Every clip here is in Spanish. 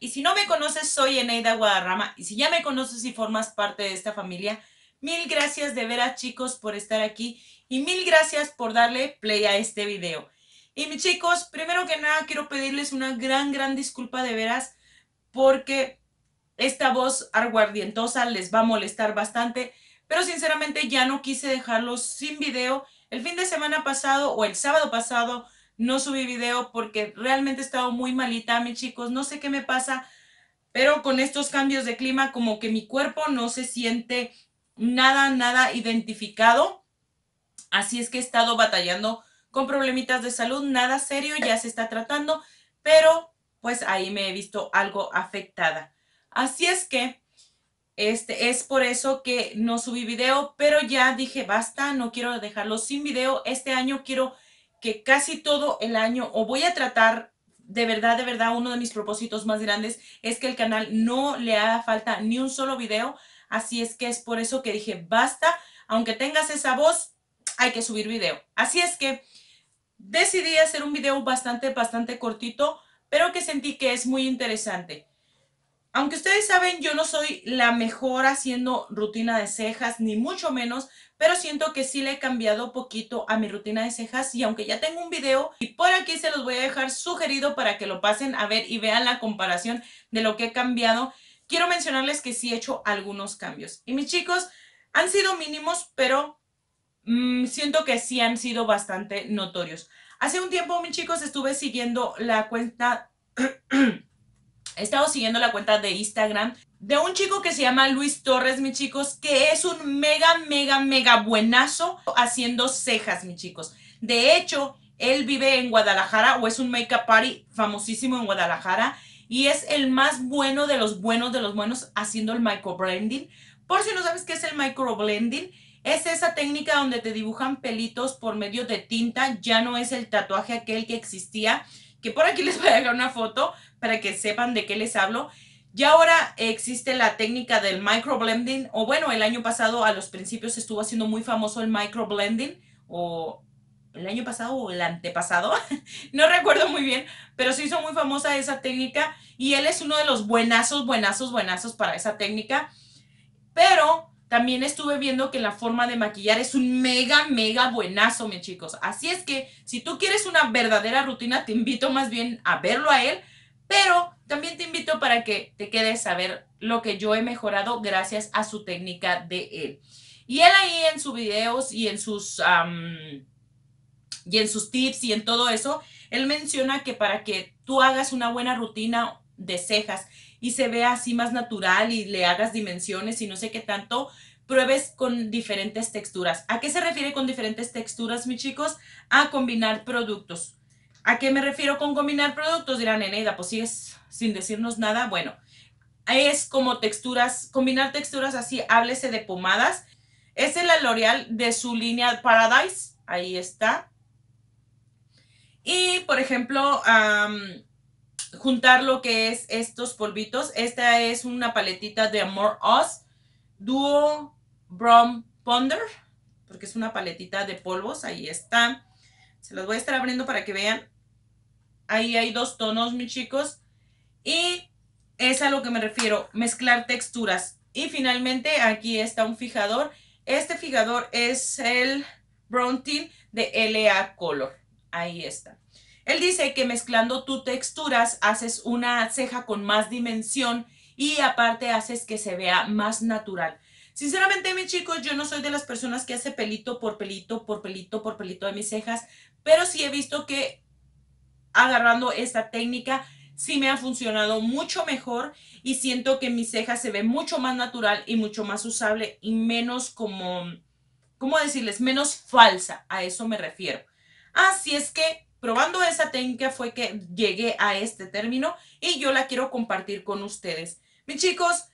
Y si no me conoces, soy Eneida Guadarrama. Y si ya me conoces y formas parte de esta familia, mil gracias de veras, chicos, por estar aquí. Y mil gracias por darle play a este video. Y mis chicos, primero que nada, quiero pedirles una gran, gran disculpa de veras, porque esta voz arguardientosa les va a molestar bastante. Pero sinceramente ya no quise dejarlos sin video. El fin de semana pasado o el sábado pasado no subí video porque realmente he estado muy malita, mis chicos, no sé qué me pasa, pero con estos cambios de clima como que mi cuerpo no se siente nada, nada identificado. Así es que he estado batallando con problemitas de salud, nada serio, ya se está tratando, pero pues ahí me he visto algo afectada. Así es que este es por eso que no subí video, pero ya dije, basta, no quiero dejarlo sin video. Este año quiero que casi todo el año, o voy a tratar de verdad, de verdad, uno de mis propósitos más grandes es que el canal no le haga falta ni un solo video. Así es que es por eso que dije, basta, aunque tengas esa voz, hay que subir video. Así es que decidí hacer un video bastante, bastante cortito, pero que sentí que es muy interesante aunque ustedes saben, yo no soy la mejor haciendo rutina de cejas, ni mucho menos, pero siento que sí le he cambiado poquito a mi rutina de cejas y aunque ya tengo un video y por aquí se los voy a dejar sugerido para que lo pasen a ver y vean la comparación de lo que he cambiado, quiero mencionarles que sí he hecho algunos cambios. Y mis chicos, han sido mínimos, pero mm, siento que sí han sido bastante notorios. Hace un tiempo, mis chicos, estuve siguiendo la cuenta... he estado siguiendo la cuenta de Instagram de un chico que se llama Luis Torres, mis chicos, que es un mega, mega, mega buenazo haciendo cejas, mis chicos. De hecho, él vive en Guadalajara o es un make-up party famosísimo en Guadalajara y es el más bueno de los buenos de los buenos haciendo el microblending. Por si no sabes qué es el microblending, es esa técnica donde te dibujan pelitos por medio de tinta, ya no es el tatuaje aquel que existía, que por aquí les voy a dejar una foto, para que sepan de qué les hablo. Ya ahora existe la técnica del microblending, o bueno, el año pasado a los principios estuvo haciendo muy famoso el microblending, o el año pasado o el antepasado, no recuerdo muy bien, pero se hizo muy famosa esa técnica y él es uno de los buenazos, buenazos, buenazos para esa técnica. Pero también estuve viendo que la forma de maquillar es un mega, mega buenazo, mis chicos. Así es que si tú quieres una verdadera rutina, te invito más bien a verlo a él pero también te invito para que te quedes a ver lo que yo he mejorado gracias a su técnica de él. Y él ahí en sus videos y en sus, y en sus tips y en todo eso, él menciona que para que tú hagas una buena rutina de cejas y se vea así más natural y le hagas dimensiones y no sé qué tanto, pruebes con diferentes texturas. ¿A qué se refiere con diferentes texturas, mis chicos? A combinar productos ¿A qué me refiero con combinar productos? Dirán, Eneida, pues es sin decirnos nada. Bueno, es como texturas, combinar texturas así, háblese de pomadas. es la L'Oreal de su línea Paradise. Ahí está. Y, por ejemplo, juntar lo que es estos polvitos. Esta es una paletita de Amor Oz Duo Brom Ponder, porque es una paletita de polvos. Ahí está. Se los voy a estar abriendo para que vean. Ahí hay dos tonos, mis chicos. Y es a lo que me refiero, mezclar texturas. Y finalmente aquí está un fijador. Este fijador es el Brown de LA Color. Ahí está. Él dice que mezclando tus texturas haces una ceja con más dimensión y aparte haces que se vea más natural. Sinceramente, mis chicos, yo no soy de las personas que hace pelito por pelito, por pelito, por pelito de mis cejas, pero sí he visto que agarrando esta técnica. Sí me ha funcionado mucho mejor y siento que mi ceja se ve mucho más natural y mucho más usable y menos como, ¿cómo decirles? Menos falsa, a eso me refiero. Así es que probando esa técnica fue que llegué a este término y yo la quiero compartir con ustedes. Mis chicos,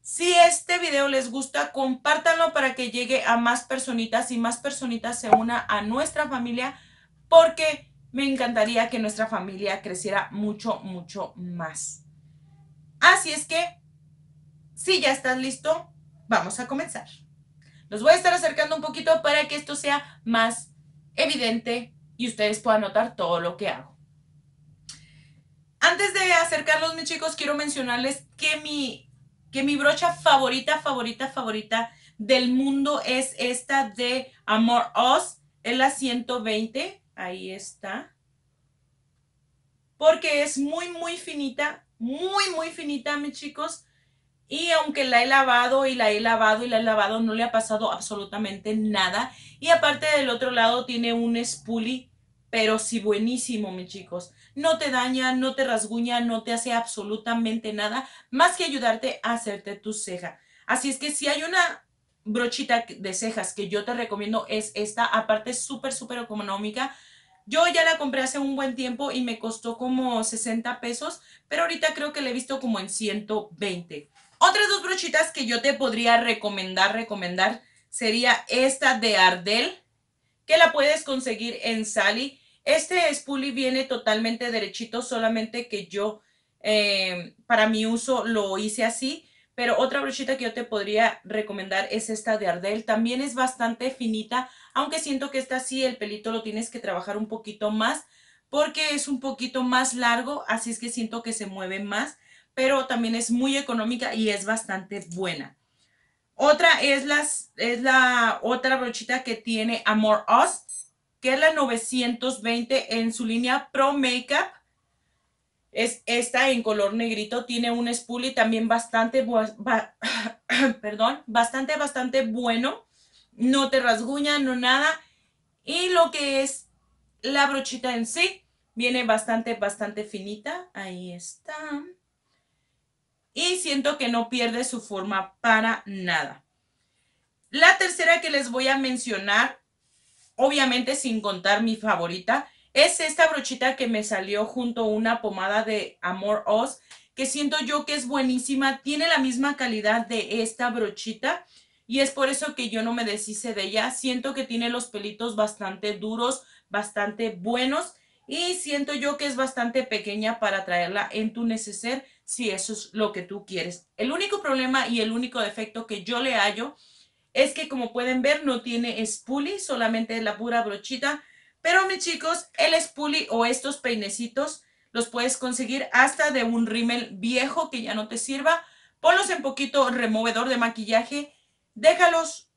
si este video les gusta, compártanlo para que llegue a más personitas y más personitas se una a nuestra familia porque me encantaría que nuestra familia creciera mucho, mucho más. Así es que, si ya estás listo, vamos a comenzar. Los voy a estar acercando un poquito para que esto sea más evidente y ustedes puedan notar todo lo que hago. Antes de acercarlos, mis chicos, quiero mencionarles que mi, que mi brocha favorita, favorita, favorita del mundo es esta de Amor Oz, es la 120 Ahí está. Porque es muy, muy finita, muy, muy finita, mis chicos. Y aunque la he lavado y la he lavado y la he lavado, no le ha pasado absolutamente nada. Y aparte del otro lado tiene un spoolie, pero sí buenísimo, mis chicos. No te daña, no te rasguña, no te hace absolutamente nada, más que ayudarte a hacerte tu ceja. Así es que si hay una brochita de cejas que yo te recomiendo es esta, aparte súper, súper económica, yo ya la compré hace un buen tiempo y me costó como 60 pesos, pero ahorita creo que la he visto como en 120. Otras dos brochitas que yo te podría recomendar, recomendar, sería esta de Ardell, que la puedes conseguir en Sally. Este spoolie viene totalmente derechito, solamente que yo eh, para mi uso lo hice así. Pero otra brochita que yo te podría recomendar es esta de Ardell. También es bastante finita, aunque siento que esta sí, el pelito lo tienes que trabajar un poquito más porque es un poquito más largo, así es que siento que se mueve más, pero también es muy económica y es bastante buena. Otra es, es la otra brochita que tiene Amor Us, que es la 920 en su línea Pro Makeup. Es esta en color negrito, tiene un spoolie también bastante, perdón, bastante, bastante bueno no te rasguña, no nada. Y lo que es la brochita en sí, viene bastante, bastante finita. Ahí está. Y siento que no pierde su forma para nada. La tercera que les voy a mencionar, obviamente sin contar mi favorita, es esta brochita que me salió junto a una pomada de Amor Oz, que siento yo que es buenísima, tiene la misma calidad de esta brochita, y es por eso que yo no me deshice de ella. Siento que tiene los pelitos bastante duros, bastante buenos y siento yo que es bastante pequeña para traerla en tu neceser si eso es lo que tú quieres. El único problema y el único defecto que yo le hallo es que como pueden ver no tiene spoolie, solamente es la pura brochita. Pero mis chicos, el spoolie o estos peinecitos los puedes conseguir hasta de un rímel viejo que ya no te sirva. Ponlos en poquito removedor de maquillaje déjalos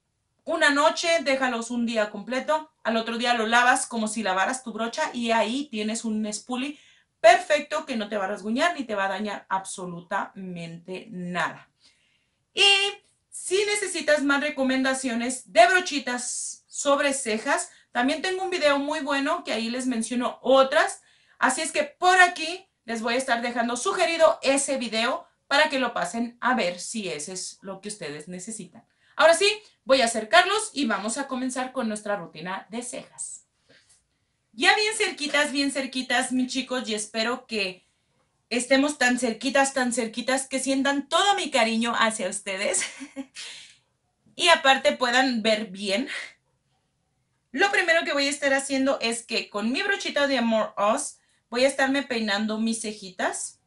una noche, déjalos un día completo, al otro día lo lavas como si lavaras tu brocha y ahí tienes un spoolie perfecto que no te va a rasguñar ni te va a dañar absolutamente nada. Y si necesitas más recomendaciones de brochitas sobre cejas, también tengo un video muy bueno que ahí les menciono otras. Así es que por aquí les voy a estar dejando sugerido ese video para que lo pasen a ver si ese es lo que ustedes necesitan. Ahora sí, voy a acercarlos y vamos a comenzar con nuestra rutina de cejas. Ya bien cerquitas, bien cerquitas, mis chicos, y espero que estemos tan cerquitas, tan cerquitas, que sientan todo mi cariño hacia ustedes. y aparte puedan ver bien. Lo primero que voy a estar haciendo es que con mi brochita de Amor Oz voy a estarme peinando mis cejitas,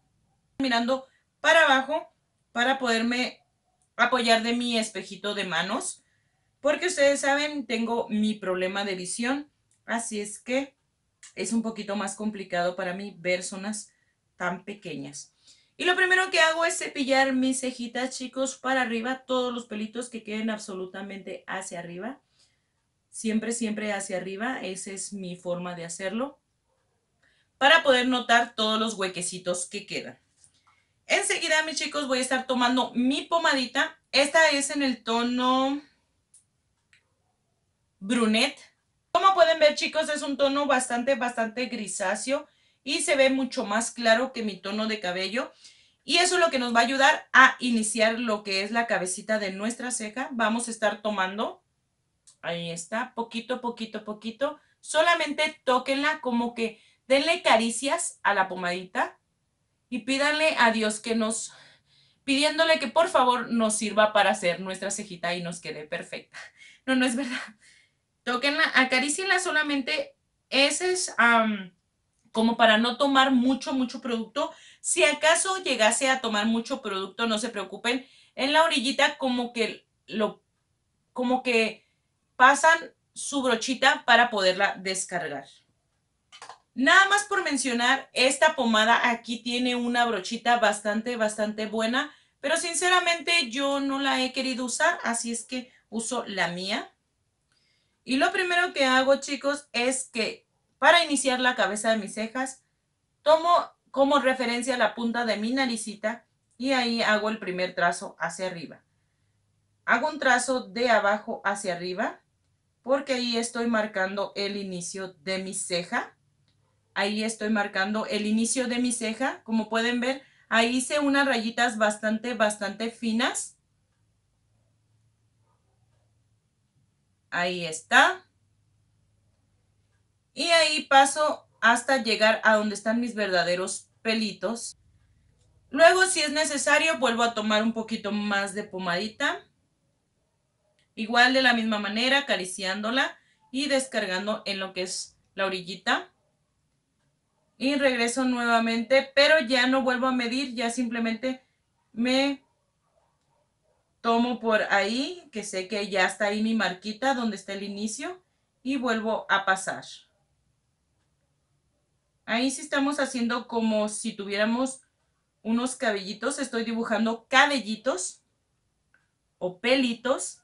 mirando para abajo para poderme apoyar de mi espejito de manos, porque ustedes saben, tengo mi problema de visión, así es que es un poquito más complicado para mí ver zonas tan pequeñas. Y lo primero que hago es cepillar mis cejitas, chicos, para arriba, todos los pelitos que queden absolutamente hacia arriba. Siempre, siempre hacia arriba, esa es mi forma de hacerlo, para poder notar todos los huequecitos que quedan. Enseguida, mis chicos, voy a estar tomando mi pomadita. Esta es en el tono brunette. Como pueden ver, chicos, es un tono bastante, bastante grisáceo y se ve mucho más claro que mi tono de cabello. Y eso es lo que nos va a ayudar a iniciar lo que es la cabecita de nuestra ceja. Vamos a estar tomando, ahí está, poquito, poquito, poquito. Solamente tóquenla como que denle caricias a la pomadita y pídanle a Dios que nos, pidiéndole que por favor nos sirva para hacer nuestra cejita y nos quede perfecta. No, no es verdad. Tóquenla, acaricienla solamente, ese es como para no tomar mucho, mucho producto. Si acaso llegase a tomar mucho producto, no se preocupen, en la orillita como que lo, como que pasan su brochita para poderla descargar. Nada más por mencionar, esta pomada aquí tiene una brochita bastante, bastante buena, pero sinceramente yo no la he querido usar, así es que uso la mía. Y lo primero que hago, chicos, es que para iniciar la cabeza de mis cejas, tomo como referencia la punta de mi naricita y ahí hago el primer trazo hacia arriba. Hago un trazo de abajo hacia arriba porque ahí estoy marcando el inicio de mi ceja ahí estoy marcando el inicio de mi ceja. Como pueden ver, ahí hice unas rayitas bastante, bastante finas. Ahí está. Y ahí paso hasta llegar a donde están mis verdaderos pelitos. Luego, si es necesario, vuelvo a tomar un poquito más de pomadita. Igual de la misma manera, acariciándola y descargando en lo que es la orillita y regreso nuevamente, pero ya no vuelvo a medir, ya simplemente me tomo por ahí, que sé que ya está ahí mi marquita donde está el inicio y vuelvo a pasar. Ahí sí estamos haciendo como si tuviéramos unos cabellitos, estoy dibujando cabellitos o pelitos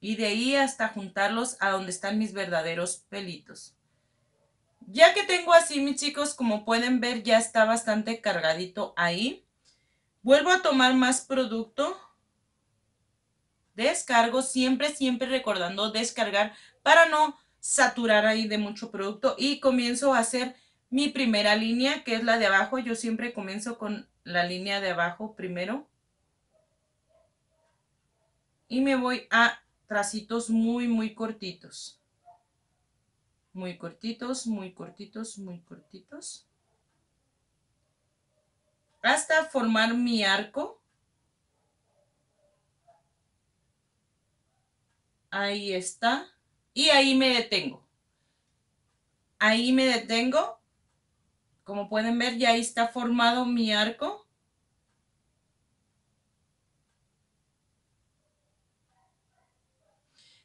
y de ahí hasta juntarlos a donde están mis verdaderos pelitos. Ya que tengo así, mis chicos, como pueden ver, ya está bastante cargadito ahí. Vuelvo a tomar más producto. Descargo, siempre, siempre recordando descargar para no saturar ahí de mucho producto. Y comienzo a hacer mi primera línea, que es la de abajo. Yo siempre comienzo con la línea de abajo primero. Y me voy a tracitos muy, muy cortitos muy cortitos, muy cortitos, muy cortitos. Hasta formar mi arco. Ahí está. Y ahí me detengo. Ahí me detengo. Como pueden ver, ya ahí está formado mi arco.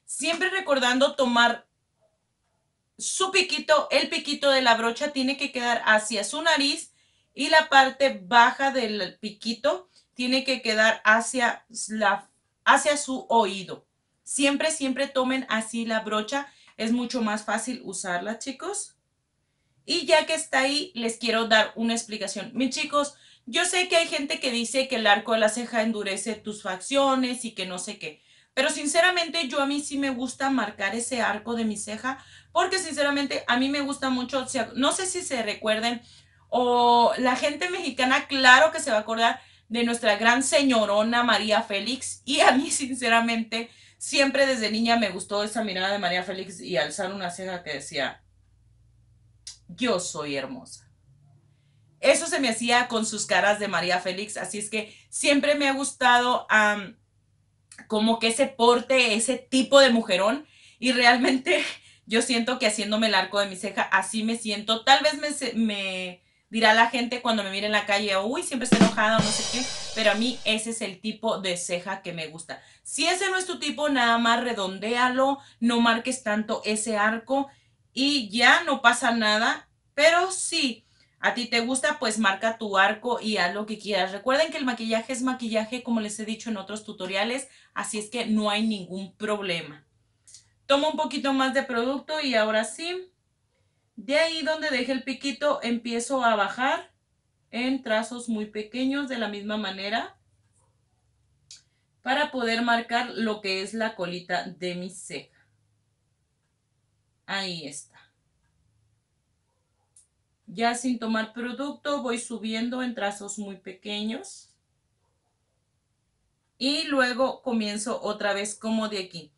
Siempre recordando tomar su piquito, el piquito de la brocha tiene que quedar hacia su nariz y la parte baja del piquito tiene que quedar hacia, la, hacia su oído. Siempre, siempre tomen así la brocha. Es mucho más fácil usarla, chicos. Y ya que está ahí, les quiero dar una explicación. Mis chicos, yo sé que hay gente que dice que el arco de la ceja endurece tus facciones y que no sé qué. Pero sinceramente yo a mí sí me gusta marcar ese arco de mi ceja porque sinceramente a mí me gusta mucho, no sé si se recuerden o la gente mexicana, claro que se va a acordar de nuestra gran señorona María Félix y a mí sinceramente siempre desde niña me gustó esa mirada de María Félix y alzar una ceja que decía, yo soy hermosa. Eso se me hacía con sus caras de María Félix, así es que siempre me ha gustado como que ese porte, ese tipo de mujerón y realmente yo siento que haciéndome el arco de mi ceja, así me siento. Tal vez me, me dirá la gente cuando me mire en la calle, uy, siempre está enojada o no sé qué, pero a mí ese es el tipo de ceja que me gusta. Si ese no es tu tipo, nada más redondéalo, no marques tanto ese arco y ya no pasa nada, pero sí. A ti te gusta, pues marca tu arco y haz lo que quieras. Recuerden que el maquillaje es maquillaje, como les he dicho en otros tutoriales, así es que no hay ningún problema. Tomo un poquito más de producto y ahora sí. De ahí donde dejé el piquito empiezo a bajar en trazos muy pequeños de la misma manera para poder marcar lo que es la colita de mi ceja. Ahí está. Ya sin tomar producto voy subiendo en trazos muy pequeños. Y luego comienzo otra vez como de aquí.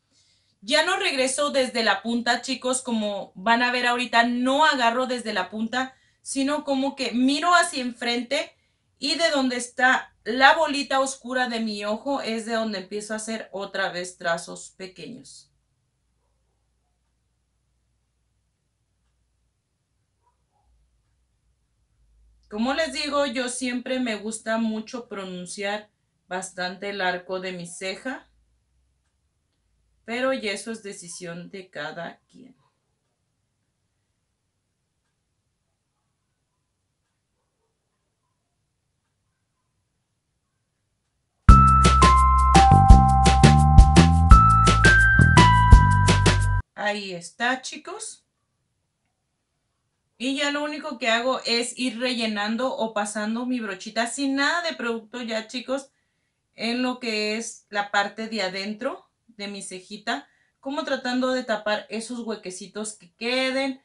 Ya no regreso desde la punta, chicos, como van a ver ahorita, no agarro desde la punta, sino como que miro hacia enfrente y de donde está la bolita oscura de mi ojo es de donde empiezo a hacer otra vez trazos pequeños. Como les digo, yo siempre me gusta mucho pronunciar bastante el arco de mi ceja pero y eso es decisión de cada quien. Ahí está, chicos. Y ya lo único que hago es ir rellenando o pasando mi brochita sin nada de producto ya, chicos, en lo que es la parte de adentro de mi cejita, como tratando de tapar esos huequecitos que queden,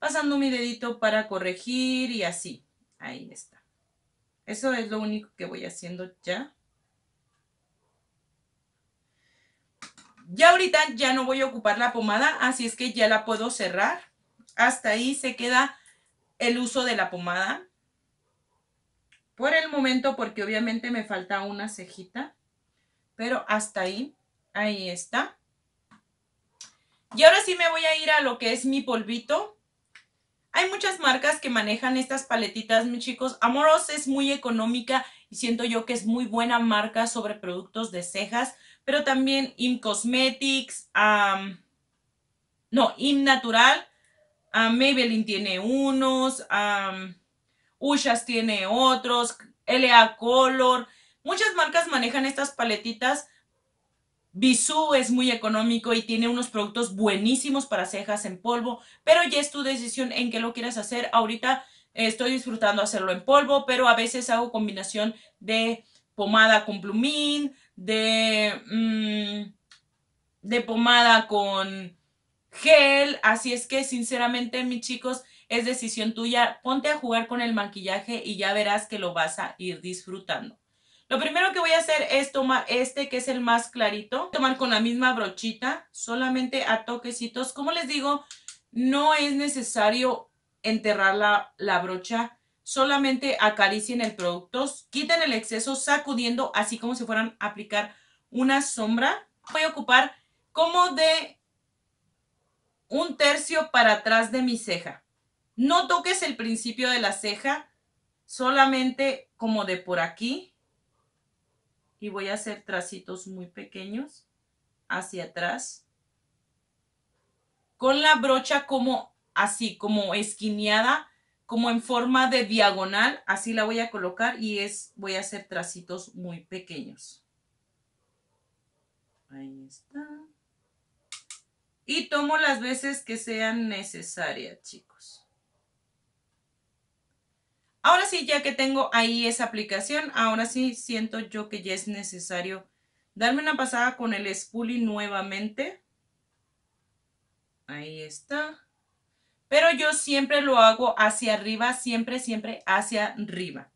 pasando mi dedito para corregir y así. Ahí está. Eso es lo único que voy haciendo ya. Ya ahorita ya no voy a ocupar la pomada, así es que ya la puedo cerrar. Hasta ahí se queda el uso de la pomada. Por el momento, porque obviamente me falta una cejita. Pero hasta ahí. Ahí está. Y ahora sí me voy a ir a lo que es mi polvito. Hay muchas marcas que manejan estas paletitas, mis chicos. Amoros es muy económica y siento yo que es muy buena marca sobre productos de cejas, pero también Im Cosmetics, no, Im Natural, Maybelline tiene unos, um, Ushas tiene otros, LA Color. Muchas marcas manejan estas paletitas Bisú es muy económico y tiene unos productos buenísimos para cejas en polvo, pero ya es tu decisión en qué lo quieras hacer. Ahorita eh, estoy disfrutando hacerlo en polvo, pero a veces hago combinación de pomada con plumín, de, mm, de pomada con gel. Así es que, sinceramente, mis chicos, es decisión tuya. Ponte a jugar con el maquillaje y ya verás que lo vas a ir disfrutando. Lo primero que voy a hacer es tomar este que es el más clarito, tomar con la misma brochita, solamente a toquecitos. Como les digo, no es necesario enterrar la, la brocha, solamente acaricien el producto, quiten el exceso sacudiendo así como si fueran a aplicar una sombra. Voy a ocupar como de un tercio para atrás de mi ceja. No toques el principio de la ceja, solamente como de por aquí, y voy a hacer tracitos muy pequeños hacia atrás con la brocha como así, como esquineada, como en forma de diagonal, así la voy a colocar y es, voy a hacer tracitos muy pequeños. Ahí está. Y tomo las veces que sean necesarias, chicos. Ahora sí, ya que tengo ahí esa aplicación, ahora sí siento yo que ya es necesario darme una pasada con el spoolie nuevamente. Ahí está. Pero yo siempre lo hago hacia arriba, siempre, siempre hacia arriba.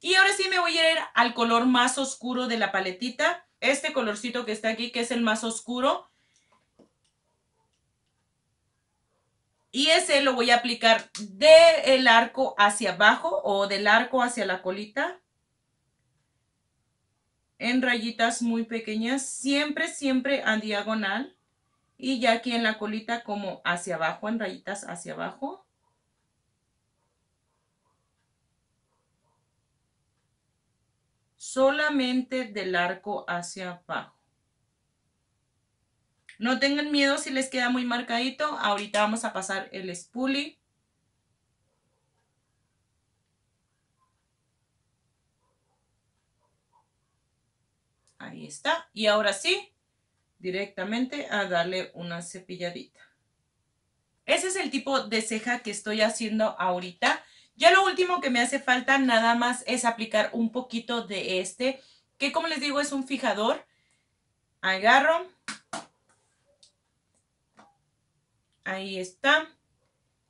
Y ahora sí me voy a ir al color más oscuro de la paletita. Este colorcito que está aquí, que es el más oscuro. Y ese lo voy a aplicar del arco hacia abajo o del arco hacia la colita. En rayitas muy pequeñas, siempre, siempre a diagonal. Y ya aquí en la colita como hacia abajo, en rayitas hacia abajo. solamente del arco hacia abajo. No tengan miedo si les queda muy marcadito. Ahorita vamos a pasar el spoolie. Ahí está. Y ahora sí, directamente a darle una cepilladita. Ese es el tipo de ceja que estoy haciendo ahorita. Ya lo último que me hace falta nada más es aplicar un poquito de este, que como les digo es un fijador. Agarro, Ahí está.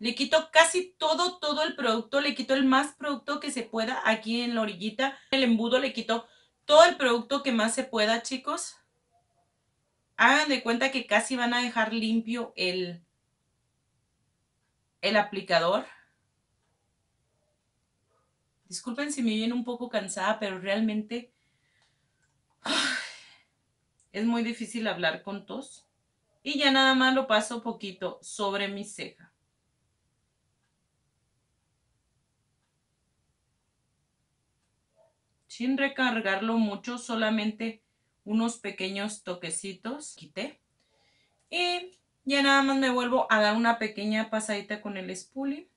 Le quito casi todo, todo el producto. Le quito el más producto que se pueda aquí en la orillita. El embudo le quito todo el producto que más se pueda, chicos. Hagan de cuenta que casi van a dejar limpio el, el aplicador. Disculpen si me viene un poco cansada, pero realmente... es muy difícil hablar con tos y ya nada más lo paso poquito sobre mi ceja. Sin recargarlo mucho, solamente unos pequeños toquecitos. Quité. Y ya nada más me vuelvo a dar una pequeña pasadita con el spoolie.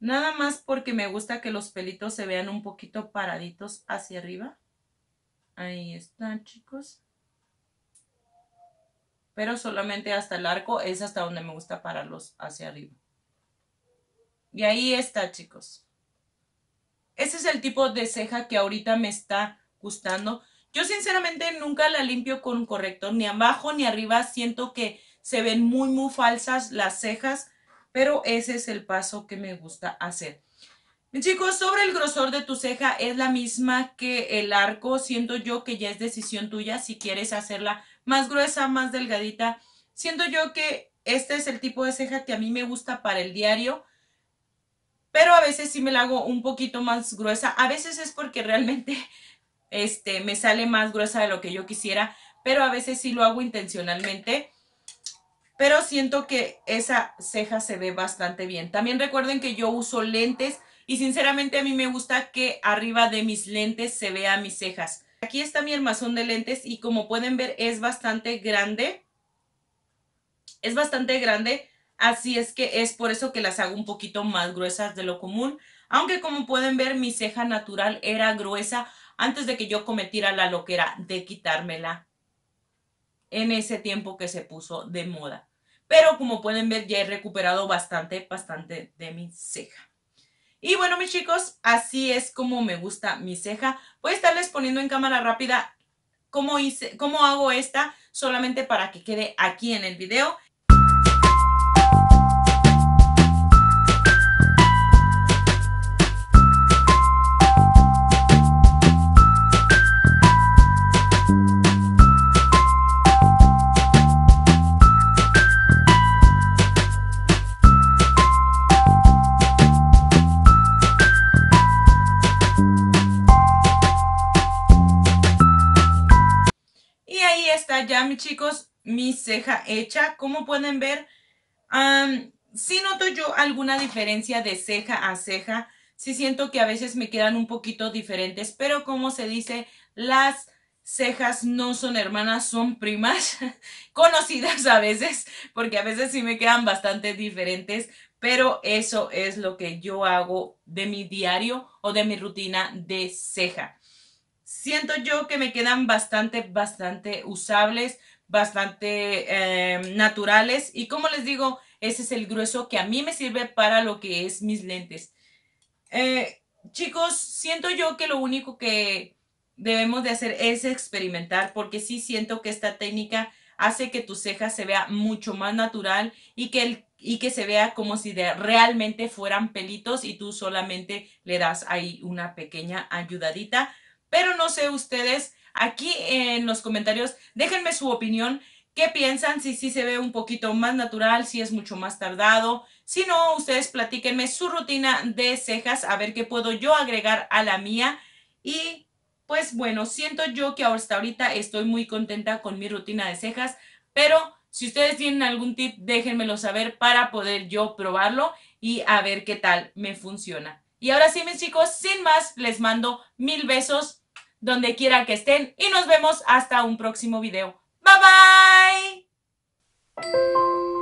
Nada más porque me gusta que los pelitos se vean un poquito paraditos hacia arriba. Ahí están chicos pero solamente hasta el arco es hasta donde me gusta pararlos hacia arriba. Y ahí está, chicos. Ese es el tipo de ceja que ahorita me está gustando. Yo sinceramente nunca la limpio con un corrector, ni abajo ni arriba. Siento que se ven muy, muy falsas las cejas, pero ese es el paso que me gusta hacer. Chicos, sobre el grosor de tu ceja es la misma que el arco. Siento yo que ya es decisión tuya si quieres hacerla más gruesa, más delgadita. Siento yo que este es el tipo de ceja que a mí me gusta para el diario, pero a veces sí me la hago un poquito más gruesa. A veces es porque realmente este, me sale más gruesa de lo que yo quisiera, pero a veces sí lo hago intencionalmente. Pero siento que esa ceja se ve bastante bien. También recuerden que yo uso lentes y sinceramente a mí me gusta que arriba de mis lentes se vean mis cejas. Aquí está mi armazón de lentes y como pueden ver es bastante grande. Es bastante grande, así es que es por eso que las hago un poquito más gruesas de lo común. Aunque como pueden ver mi ceja natural era gruesa antes de que yo cometiera la loquera de quitármela en ese tiempo que se puso de moda. Pero como pueden ver ya he recuperado bastante, bastante de mi ceja. Y bueno, mis chicos, así es como me gusta mi ceja. Voy a estarles poniendo en cámara rápida cómo, cómo hago esta, solamente para que quede aquí en el video. chicos, mi ceja hecha. Como pueden ver, si noto yo alguna diferencia de ceja a ceja. si siento que a veces me quedan un poquito diferentes, pero como se dice, las cejas no son hermanas, son primas, conocidas a veces, porque a veces sí me quedan bastante diferentes, pero eso es lo que yo hago de mi diario o de mi rutina de ceja siento yo que me quedan bastante, bastante usables, bastante eh, naturales. Y como les digo, ese es el grueso que a mí me sirve para lo que es mis lentes. Eh, chicos, siento yo que lo único que debemos de hacer es experimentar, porque sí siento que esta técnica hace que tus cejas se vea mucho más natural y que, y que se vea como si realmente fueran pelitos y tú solamente le das ahí una pequeña ayudadita pero no sé ustedes aquí en los comentarios, déjenme su opinión, qué piensan, si sí se ve un poquito más natural, si es mucho más tardado, si no, ustedes platíquenme su rutina de cejas, a ver qué puedo yo agregar a la mía y pues bueno, siento yo que hasta ahorita estoy muy contenta con mi rutina de cejas, pero si ustedes tienen algún tip, déjenmelo saber para poder yo probarlo y a ver qué tal me funciona. Y ahora sí, mis chicos, sin más, les mando mil besos donde quiera que estén y nos vemos hasta un próximo video. Bye bye.